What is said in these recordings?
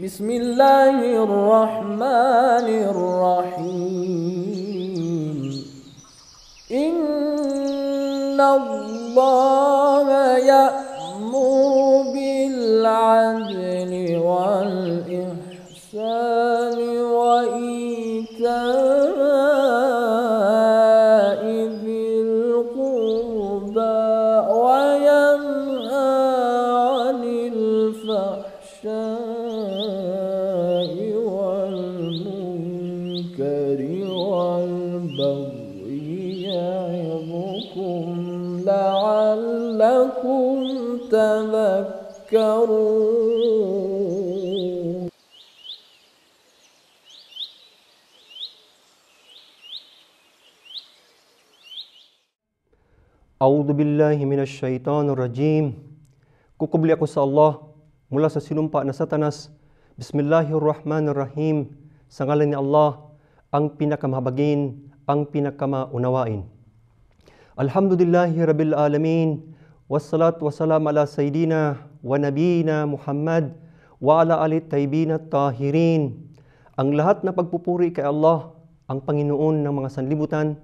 بسم الله الرحمن الرحيم إن الله يأمر بالعدل والإحسان وإيتاء ذي القربى وينهى عن الفحشاء الفحشاء والمنكر والبغي يعظكم لعلكم تذكرون أعوذ بالله من الشيطان الرجيم ku kubli الله mula sa sinumpa na satanas, Bismillahirrahmanirrahim, sa ngalan ni Allah, ang pinakamahabagin, ang pinakamaunawain. Alhamdulillahi Rabbil Alamin, wassalatu wassalam ala Sayyidina wa Nabiyina Muhammad wa ala ali tayyibin at tahirin. Ang lahat na pagpupuri kay Allah, ang Panginoon ng mga sanlibutan,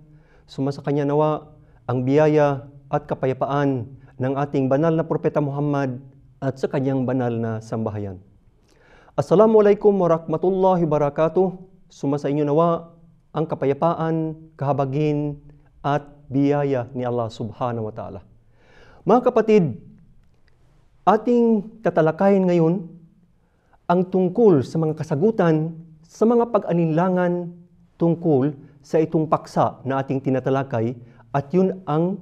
kanya nawa ang biyaya at kapayapaan ng ating banal na propeta Muhammad at sa kanyang banal na sambahayan. Assalamualaikum warahmatullahi wabarakatuh. Suma inyo nawa ang kapayapaan, kahabagin at biyaya ni Allah subhanahu wa ta'ala. Mga kapatid, ating tatalakayin ngayon ang tungkol sa mga kasagutan sa mga pag-alinlangan tungkol sa itong paksa na ating tinatalakay at yun ang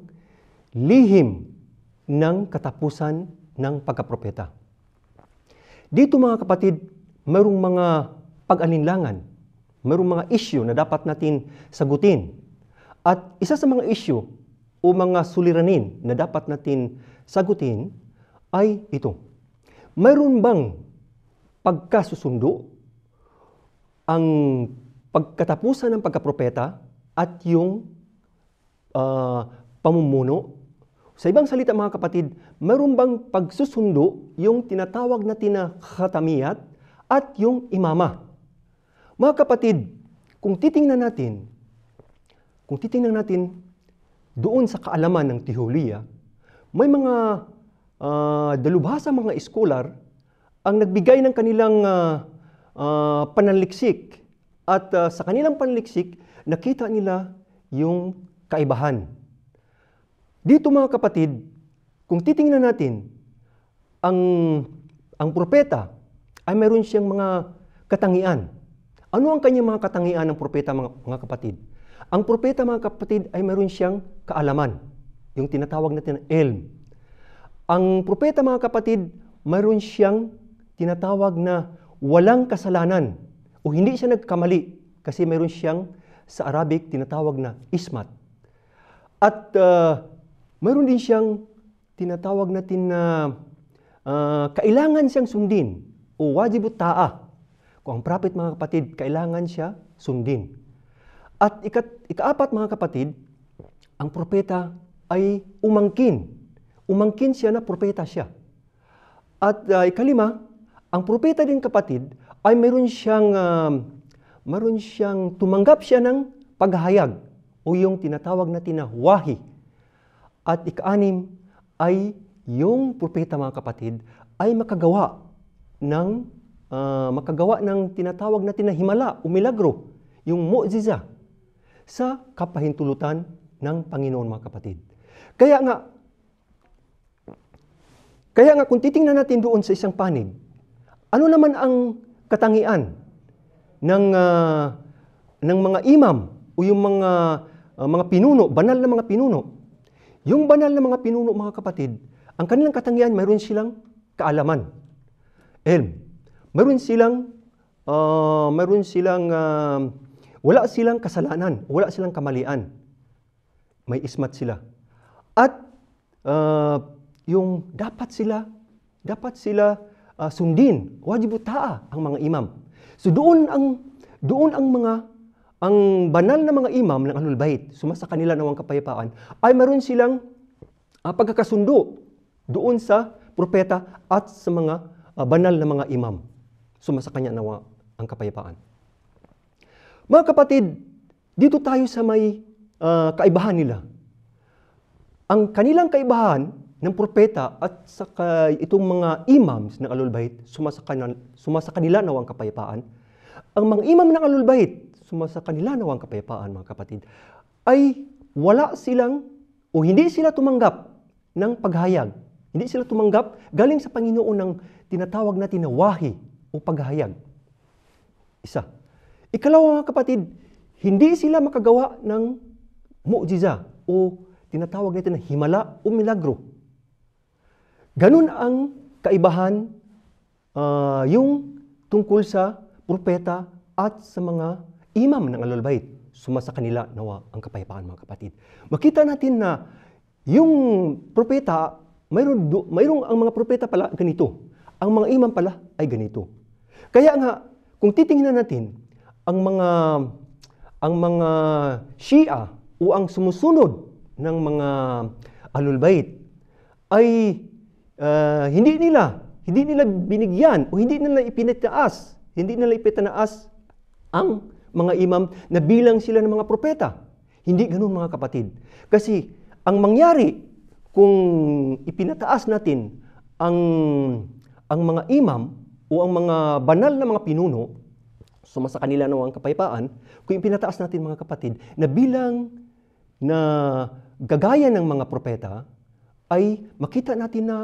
lihim ng katapusan ng pagkapropeta. Dito mga kapatid, mayroong mga pag-alinlangan, mayroong mga issue na dapat natin sagutin. At isa sa mga issue o mga suliranin na dapat natin sagutin ay ito. Mayroon bang pagkasusundo ang pagkatapusan ng pagkapropeta at yung uh, pamumuno sa ibang salita mga kapatid, mayroon bang pagsusundo yung tinatawag na tinakatamiyat at yung imama? Mga kapatid, kung titingnan natin, kung titingnan natin doon sa kaalaman ng tehuliya, may mga uh, ah, dalubhasa mga iskolar ang nagbigay ng kanilang uh, uh, pananliksik at uh, sa kanilang panliksik nakita nila yung kaibahan dito mga kapatid, kung titingnan natin, ang, ang propeta ay meron siyang mga katangian. Ano ang kanyang mga katangian ng propeta mga, mga kapatid? Ang propeta mga kapatid ay meron siyang kaalaman, yung tinatawag natin na elm. Ang propeta mga kapatid, meron siyang tinatawag na walang kasalanan o hindi siya nagkamali kasi meron siyang sa Arabic tinatawag na ismat. At uh, mayroon din siyang tinatawag natin na uh, kailangan siyang sundin o wajib ta'a. Kung ang prophet mga kapatid, kailangan siya sundin. At ikat, ikaapat mga kapatid, ang propeta ay umangkin. Umangkin siya na propeta siya. At uh, ikalima, ang propeta din kapatid ay mayroon siyang uh, mayroon siyang tumanggap siya ng paghahayag o yung tinatawag natin na wahi at ikaanim ay yung propeta mga kapatid ay makagawa ng uh, makagawa ng tinatawag na tinahimala o milagro, yung mu'jiza sa kapahintulutan ng Panginoon mga kapatid. Kaya nga kaya nga kung titingnan natin doon sa isang panig, ano naman ang katangian ng uh, ng mga imam o yung mga uh, mga pinuno, banal na mga pinuno yung banal na mga pinuno, mga kapatid, ang kanilang katangian, mayroon silang kaalaman. Elm. Mayroon silang, uh, mayroon silang, uh, wala silang kasalanan, wala silang kamalian. May ismat sila. At uh, yung dapat sila, dapat sila uh, sundin, wajibu ta'a ang mga imam. So doon ang doon ang mga ang banal na mga imam ng Ahlul Bait, sumasa kanila nawang kapayapaan, ay meron silang uh, pagkakasundo doon sa propeta at sa mga uh, banal na mga imam. Sumasa kanya nawa ang kapayapaan. Mga kapatid, dito tayo sa may uh, kaibahan nila. Ang kanilang kaibahan ng propeta at sa kay itong mga imams ng Ahlul Bait, sumasa kanila, nawa ang kapayapaan. Ang mga imam ng Ahlul sumasa kanila ang kapayapaan mga kapatid, ay wala silang o hindi sila tumanggap ng paghayag. Hindi sila tumanggap galing sa Panginoon ng tinatawag na tinawahi o paghahayag. Isa. Ikalawa mga kapatid, hindi sila makagawa ng mu'jiza o tinatawag natin na himala o milagro. Ganun ang kaibahan uh, yung tungkol sa propeta at sa mga imam ng alalbait, suma sa kanila nawa ang kapayapaan mga kapatid. Makita natin na yung propeta, mayroon, mayroong ang mga propeta pala ganito. Ang mga imam pala ay ganito. Kaya nga, kung titingnan natin, ang mga ang mga Shia o ang sumusunod ng mga alulbait ay uh, hindi nila hindi nila binigyan o hindi nila ipinataas, hindi nila ipinataas ang mga imam na bilang sila ng mga propeta. Hindi ganun mga kapatid. Kasi ang mangyari kung ipinataas natin ang ang mga imam o ang mga banal na mga pinuno, sumasa so kanila na ang kapayapaan, kung ipinataas natin mga kapatid na bilang na gagaya ng mga propeta, ay makita natin na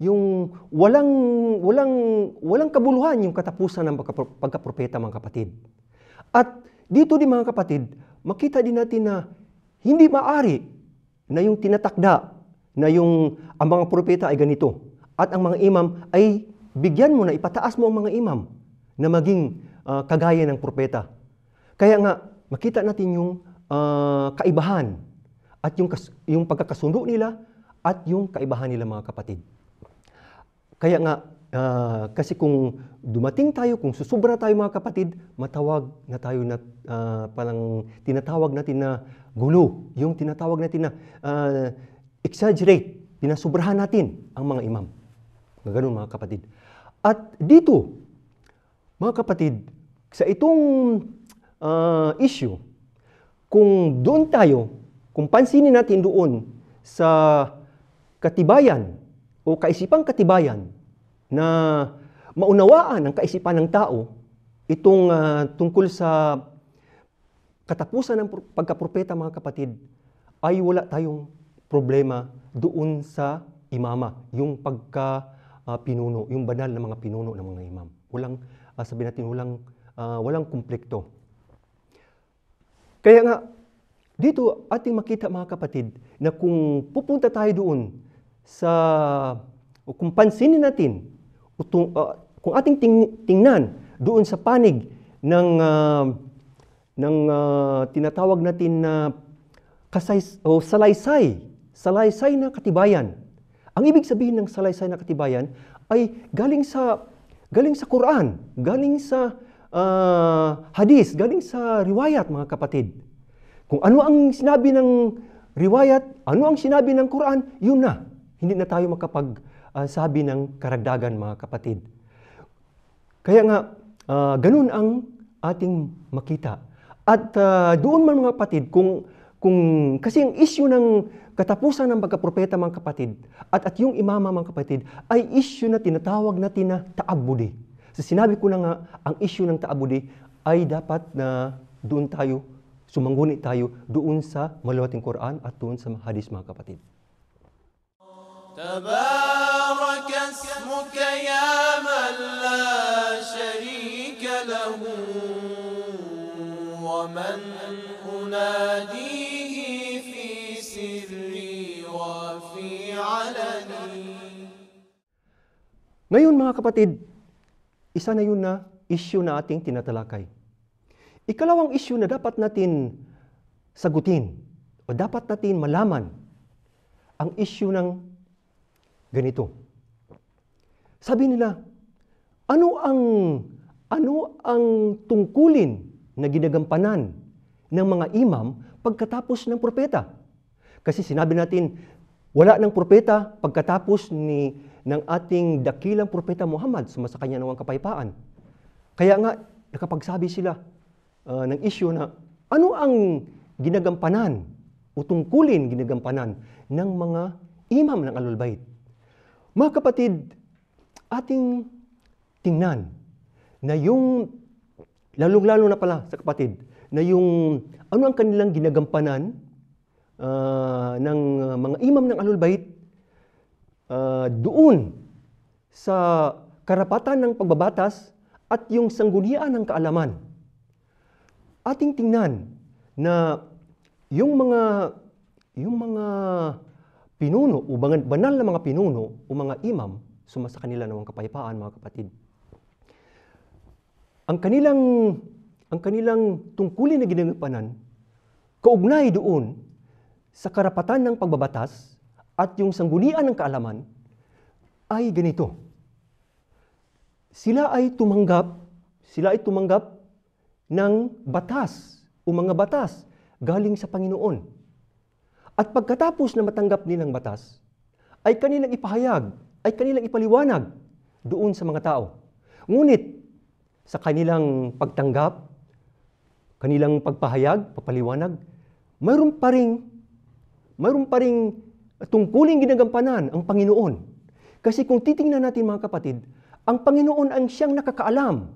yung walang walang walang kabuluhan yung katapusan ng pagkapropeta mga kapatid. At dito din mga kapatid, makita din natin na hindi maari na yung tinatakda na yung ang mga propeta ay ganito at ang mga imam ay bigyan mo na ipataas mo ang mga imam na maging uh, kagaya ng propeta. Kaya nga makita natin yung uh, kaibahan at yung yung pagkakasundo nila at yung kaibahan nila mga kapatid. Kaya nga Uh, kasi kung dumating tayo, kung susubra tayo mga kapatid, matawag na tayo na uh, parang tinatawag natin na gulo, yung tinatawag natin na uh, exaggerate, pinasubrahan natin ang mga imam. Ganun mga kapatid. At dito, mga kapatid, sa itong uh, issue, kung doon tayo, kung pansinin natin doon sa katibayan o kaisipang katibayan na maunawaan ang kaisipan ng tao itong uh, tungkol sa katapusan ng pagkapropeta mga kapatid ay wala tayong problema doon sa imama, yung pagka uh, pinuno, yung banal na mga pinuno ng mga imam. Walang uh, ah, sabi natin walang uh, walang kumplekto. Kaya nga dito ating makita mga kapatid na kung pupunta tayo doon sa o kung pansinin natin utung, uh, kung ating ting, tingnan doon sa panig ng uh, ng uh, tinatawag natin na kasay o oh, salaysay, salaysay na katibayan. Ang ibig sabihin ng salaysay na katibayan ay galing sa galing sa Quran, galing sa uh, hadis, galing sa riwayat mga kapatid. Kung ano ang sinabi ng riwayat, ano ang sinabi ng Quran, yun na. Hindi na tayo makapag uh, sabi ng karagdagan mga kapatid. Kaya nga, uh, ganun ang ating makita. At uh, doon man mga kapatid, kung, kung, kasi ang issue ng katapusan ng pagkapropeta mga kapatid at, at yung imama mga kapatid ay issue na tinatawag natin na taabudi. So, sinabi ko na nga, ang issue ng taabudi ay dapat na doon tayo, sumangguni tayo doon sa maluwating Quran at doon sa hadis mga kapatid. Tabarak اسمك يا من لا شريك له ومن أناديه في سري وفي علني Ngayon mga kapatid, isa na yun na issue na ating tinatalakay. Ikalawang issue na dapat natin sagutin o dapat natin malaman ang issue ng ganito. Sabi nila, ano ang ano ang tungkulin na ginagampanan ng mga imam pagkatapos ng propeta? Kasi sinabi natin, wala ng propeta pagkatapos ni ng ating dakilang propeta Muhammad, sumasakanya ng kapayapaan. Kaya nga, nakapagsabi sila uh, ng isyo na ano ang ginagampanan o tungkulin ginagampanan ng mga imam ng Alulbayt. Mga kapatid, ating tingnan na yung, lalong-lalo na pala sa kapatid, na yung ano ang kanilang ginagampanan uh, ng mga imam ng Alulbait uh, ah, doon sa karapatan ng pagbabatas at yung sanggunian ng kaalaman. Ating tingnan na yung mga yung mga pinuno o banal na mga pinuno o mga imam sumasa kanila ng kapayapaan, mga kapatid. Ang kanilang, ang kanilang tungkulin na ginagampanan, kaugnay doon sa karapatan ng pagbabatas at yung sanggunian ng kaalaman ay ganito. Sila ay tumanggap, sila ay tumanggap ng batas o mga batas galing sa Panginoon. At pagkatapos na matanggap nilang batas, ay kanilang ipahayag ay kanilang ipaliwanag doon sa mga tao. Ngunit sa kanilang pagtanggap, kanilang pagpahayag, papaliwanag, mayroon pa ring mayroon pa ring tungkuling ginagampanan ang Panginoon. Kasi kung titingnan natin mga kapatid, ang Panginoon ang siyang nakakaalam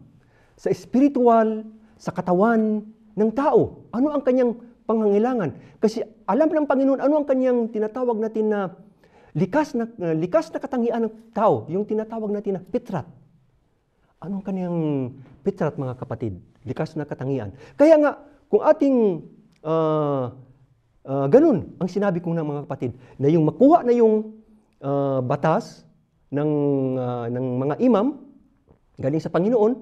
sa espiritual, sa katawan ng tao. Ano ang kanyang pangangailangan? Kasi alam ng Panginoon ano ang kanyang tinatawag natin na likas na, uh, likas na katangian ng tao, yung tinatawag natin na pitrat. Anong kaniyang pitrat, mga kapatid? Likas na katangian. Kaya nga, kung ating uh, uh, ganun ang sinabi ko ng mga kapatid, na yung makuha na yung uh, batas ng, uh, ng mga imam galing sa Panginoon,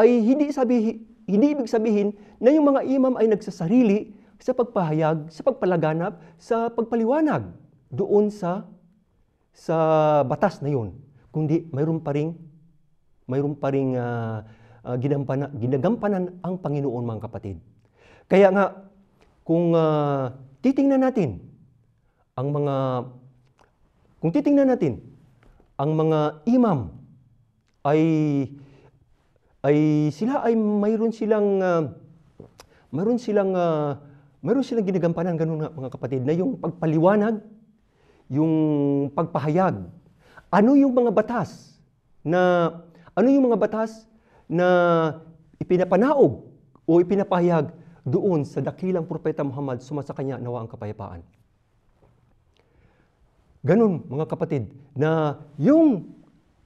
ay hindi, sabi, hindi ibig sabihin na yung mga imam ay nagsasarili sa pagpahayag, sa pagpalaganap, sa pagpaliwanag doon sa sa batas na yon kundi mayroon pa ring mayroon pa ring uh, uh, ginampana, ginagampanan ang Panginoon mga kapatid. Kaya nga kung uh, titingnan natin ang mga kung titingnan natin ang mga imam ay ay sila ay mayroon silang uh, mayroon silang uh, mayroon silang ginagampanan ganun nga mga kapatid na yung pagpaliwanag yung pagpahayag. Ano yung mga batas na ano yung mga batas na ipinapanaog o ipinapahayag doon sa dakilang propeta Muhammad sumasakanya nawa ang kapayapaan. Ganun mga kapatid na yung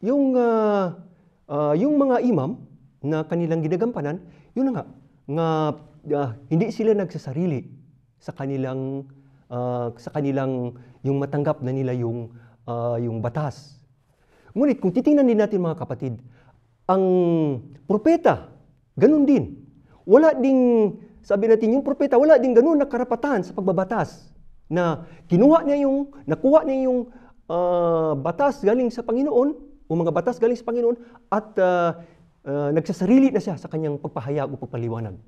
yung uh, uh, yung mga imam na kanilang ginagampanan, yun na nga nga uh, hindi sila nagsasarili sa kanilang uh, sa kanilang yung matanggap na nila yung uh, yung batas. Ngunit kung titingnan din natin mga kapatid, ang propeta, ganun din. Wala ding, sabi natin, yung propeta, wala ding ganun na karapatan sa pagbabatas na kinuha niya yung, nakuha niya yung uh, batas galing sa Panginoon, o mga batas galing sa Panginoon, at uh, uh, nagsasarili na siya sa kanyang pagpahayag o pagpaliwanag.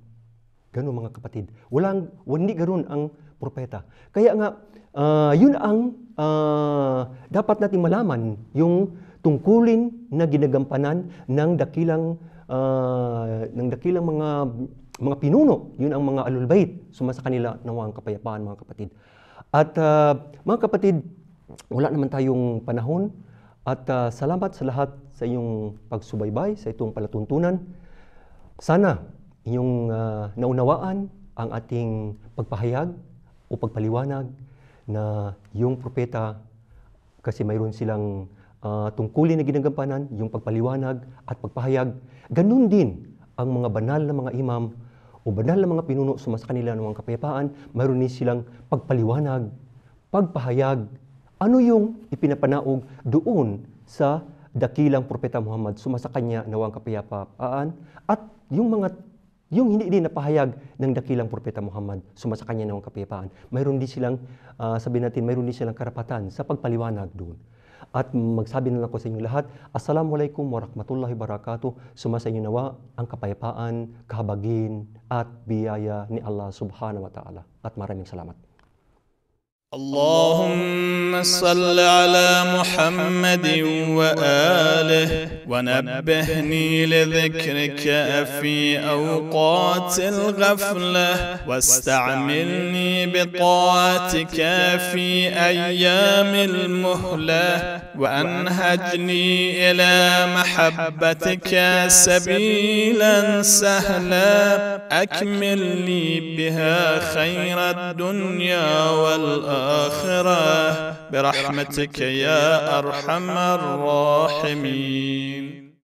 Ganun mga kapatid. Walang, hindi ganun ang propeta. Kaya nga, uh, yun ang uh, dapat natin malaman, yung tungkulin na ginagampanan ng dakilang uh, ng dakilang mga mga pinuno, yun ang mga alulbait, sumasa kanila nawa ang kapayapaan mga kapatid. At uh, mga kapatid, wala naman tayong panahon at uh, salamat sa lahat sa iyong pagsubaybay sa itong palatuntunan. Sana yung uh, ah, naunawaan ang ating pagpahayag o pagpaliwanag na yung propeta kasi mayroon silang uh, tungkulin na ginagampanan, yung pagpaliwanag at pagpahayag. Ganun din ang mga banal na mga imam o banal na mga pinuno suma kanila ng mga kapayapaan, mayroon din silang pagpaliwanag, pagpahayag. Ano yung ipinapanaog doon sa dakilang propeta Muhammad suma sa kanya nawang kapayapaan at yung mga yung hindi din napahayag ng dakilang propeta Muhammad, sumasakanya ng kapayapaan, mayroon din silang, uh, sabihin natin, mayroon din silang karapatan sa pagpaliwanag doon. At magsabi na lang ko sa inyo lahat, Assalamualaikum warahmatullahi wabarakatuh. Suma inyo nawa ang kapayapaan, kahabagin, at biyaya ni Allah subhanahu wa ta'ala. At maraming salamat. اللهم صل على محمد وآله ونبهني لذكرك في أوقات الغفلة واستعملني بطاعتك في أيام المهلة وأنهجني إلى محبتك سبيلا سهلا أكمل لي بها خير الدنيا والآخرة برحمتك يا أرحم الراحمين